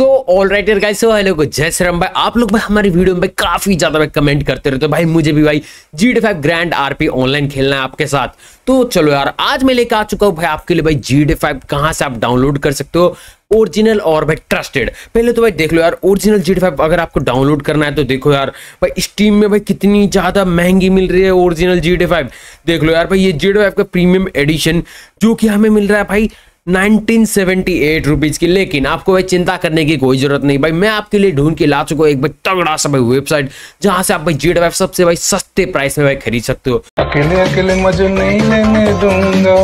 सो all right guys so hello को जय श्री राम भाई आप लोग भाई हमारी वीडियो में काफी ज्यादा भाई कमेंट करते रहते हो भाई मुझे भी भाई G D grand RP online खेलना है आपके साथ तो चलो यार आज मैं लेके आ चुका हूँ भाई आपके लिए भाई जी डी कहाँ से आप डाउनलोड कर सकते हो ओरिजिनल और भाई ट्रस्टेड पहले तो भाई देख लो यार ओरिजिनल जी फाइव अगर आपको डाउनलोड करना है तो देखो यार भाई स्टीम में भाई कितनी ज़्यादा महंगी मिल रही है ओरिजिनल जी फाइव देख लो यार भाई ये जी फाइव का प्रीमियम एडिशन जो कि हमें मिल रहा है भाई 1978 रुपीस की लेकिन आपको भाई चिंता करने की कोई जरूरत नहीं भाई मैं आपके लिए ढूंढ के ला चुका हूँ एक भाई तगड़ा सा भाई वेबसाइट जहाँ से आप भाई जी सबसे भाई सस्ते प्राइस में भाई खरीद सकते हो अकेले अकेले मजे नहीं लेने दूंगा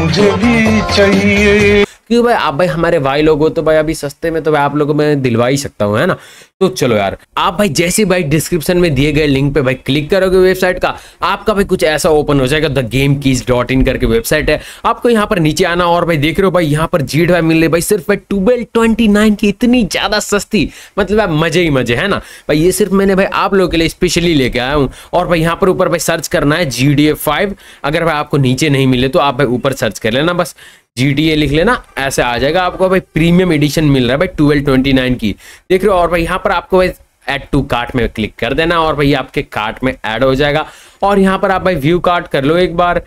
मुझे भी चाहिए क्यों भाई आप भाई हमारे भाई लोग हो तो भाई अभी सस्ते में तो भाई आप लोगों में दिलवा ही सकता हूँ है ना तो चलो यार आप भाई जैसे भाई डिस्क्रिप्शन में दिए गए लिंक पे भाई क्लिक करोगे वेबसाइट का आपका भाई कुछ ऐसा ओपन हो जाएगा the game keys dot in करके वेबसाइट है आपको यहाँ पर नीचे आना और भाई देख रहे हो भाई यहाँ पर जीड भाई मिल रही भाई सिर्फ भाई ट्वेल्व ट्वेंटी नाइन की इतनी ज़्यादा सस्ती मतलब भाई मजे ही मजे है ना भाई ये सिर्फ मैंने भाई आप लोगों के लिए स्पेशली लेके आया हूँ और भाई यहाँ पर ऊपर भाई सर्च करना है जी डी अगर भाई आपको नीचे नहीं मिले तो आप भाई ऊपर सर्च कर लेना बस जी लिख लेना ऐसे आ जाएगा आपको भाई प्रीमियम एडिशन मिल रहा है भाई ट्वेल्व ट्वेंटी नाइन की देख रहे हो और भाई यहाँ पर आपको भाई एड टू कार्ट में क्लिक कर देना और भाई आपके कार्ट में ऐड हो जाएगा और यहाँ पर आप भाई व्यू कार्ट कर लो एक बार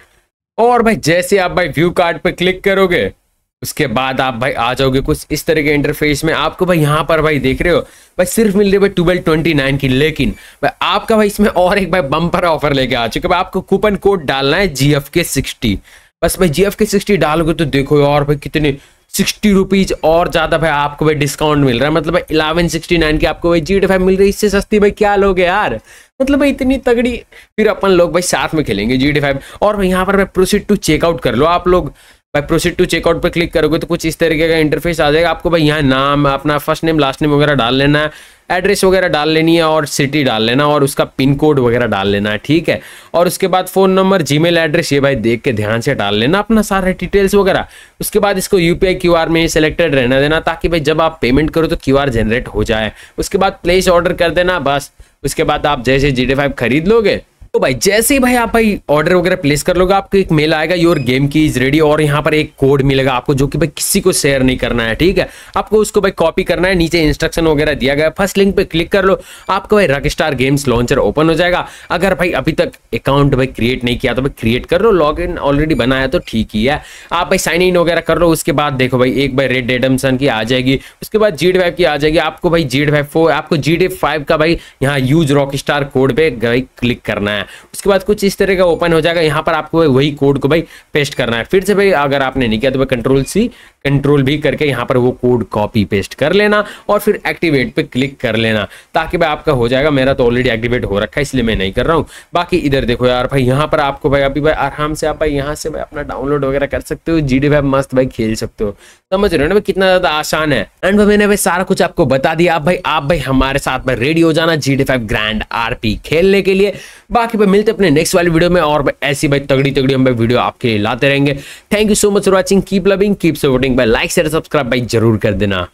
और भाई जैसे आप भाई व्यू कार्ड पर क्लिक करोगे उसके बाद आप भाई आ जाओगे कुछ इस तरह के इंटरफेस में आपको भाई यहाँ पर भाई देख रहे हो भाई सिर्फ मिल रही है ट्वेल्व ट्वेंटी नाइन की लेकिन भाई आपका भाई इसमें और एक भाई बम्पर ऑफर लेके आ चुके भाई आपको कूपन कोड डालना है जी एफ के सिक्सटी बस भाई जी एफ के सिक्सटी डालोगे तो देखो और भाई कितने सिक्सटी रुपीज और ज़्यादा भाई आपको भाई डिस्काउंट मिल रहा है मतलब भाई इलेवन सिक्सटी नाइन की आपको भाई जी डी मिल रही है इससे सस्ती भाई क्या लोगे यार मतलब भाई इतनी तगड़ी फिर अपन लोग भाई साथ में खेलेंगे जी डी फाइव और भाई यहाँ पर भाई प्रोसीड टू चेकआउट कर लो आप लोग भाई प्रोसीड टू चेकआउट पर क्लिक करोगे तो कुछ इस तरीके का इंटरफेस आ जाएगा आपको भाई यहाँ नाम अपना फर्स्ट नेम लास्ट नेम वगैरह डाल लेना है एड्रेस वगैरह डाल लेनी है और सिटी डाल लेना और उसका पिन कोड वगैरह डाल लेना है ठीक है और उसके बाद फ़ोन नंबर जीमेल एड्रेस ये भाई देख के ध्यान से डाल लेना अपना सारे डिटेल्स वगैरह उसके बाद इसको यू पी में सेलेक्टेड रहना देना ताकि भाई जब आप पेमेंट करो तो क्यू जनरेट हो जाए उसके बाद प्लेस ऑर्डर कर देना बस उसके बाद आप जैसे जी फाइव खरीद लोगे तो भाई जैसे ही भाई आप भाई ऑर्डर वगैरह प्लेस कर लोगे आपको एक मेल आएगा your game key is ready और यहाँ पर एक कोड मिलेगा आपको जो कि भाई किसी को शेयर नहीं करना है ठीक है आपको उसको भाई कॉपी करना है नीचे इंस्ट्रक्शन वगैरह दिया गया फर्स्ट लिंक पे क्लिक कर लो आपका भाई स्टार गेम्स लॉन्चर ओपन हो जाएगा अगर भाई अभी तक अकाउंट भाई क्रिएट नहीं किया तो भाई क्रिएट कर लो लॉग इन ऑलरेडी बनाया तो ठीक ही है आप भाई साइन इन वगैरह कर लो उसके बाद देखो भाई एक भाई रेड डेडमसन की आ जाएगी उसके बाद जीड वेब की आ जाएगी आपको भाई जीड वेब फोर आपको जी डी फाइव का भाई यहाँ यूज रॉक स्टार कोड पे क्लिक करना है है उसके बाद कुछ इस तरह का ओपन हो जाएगा यहाँ पर आपको वही कोड को भाई पेस्ट करना है फिर से भाई अगर आपने नहीं किया तो भाई कंट्रोल सी कंट्रोल भी करके यहाँ पर वो कोड कॉपी पेस्ट कर लेना और फिर एक्टिवेट पे क्लिक कर लेना ताकि भाई आपका हो जाएगा मेरा तो ऑलरेडी एक्टिवेट हो रखा है इसलिए मैं नहीं कर रहा हूँ बाकी इधर देखो यार भाई यहाँ पर आपको भाई अभी भाई आराम से आप भाई यहाँ से भाई अपना डाउनलोड वगैरह कर सकते हो जी डी मस्त भाई खेल सकते हो समझ रहे हो ना कितना ज़्यादा आसान है एंड भाई मैंने भाई सारा कुछ आपको बता दिया आप भाई आप भाई हमारे साथ भाई रेडी हो जाना G D five grand R खेलने के लिए बाकी भाई मिलते अपने नेक्स्ट वाले वीडियो में और ऐसी भाई तगड़ी तगड़ी हम भाई वीडियो आपके लिए लाते रहेंगे thank you so much for watching keep loving keep supporting like share subscribe भाई जरूर कर देना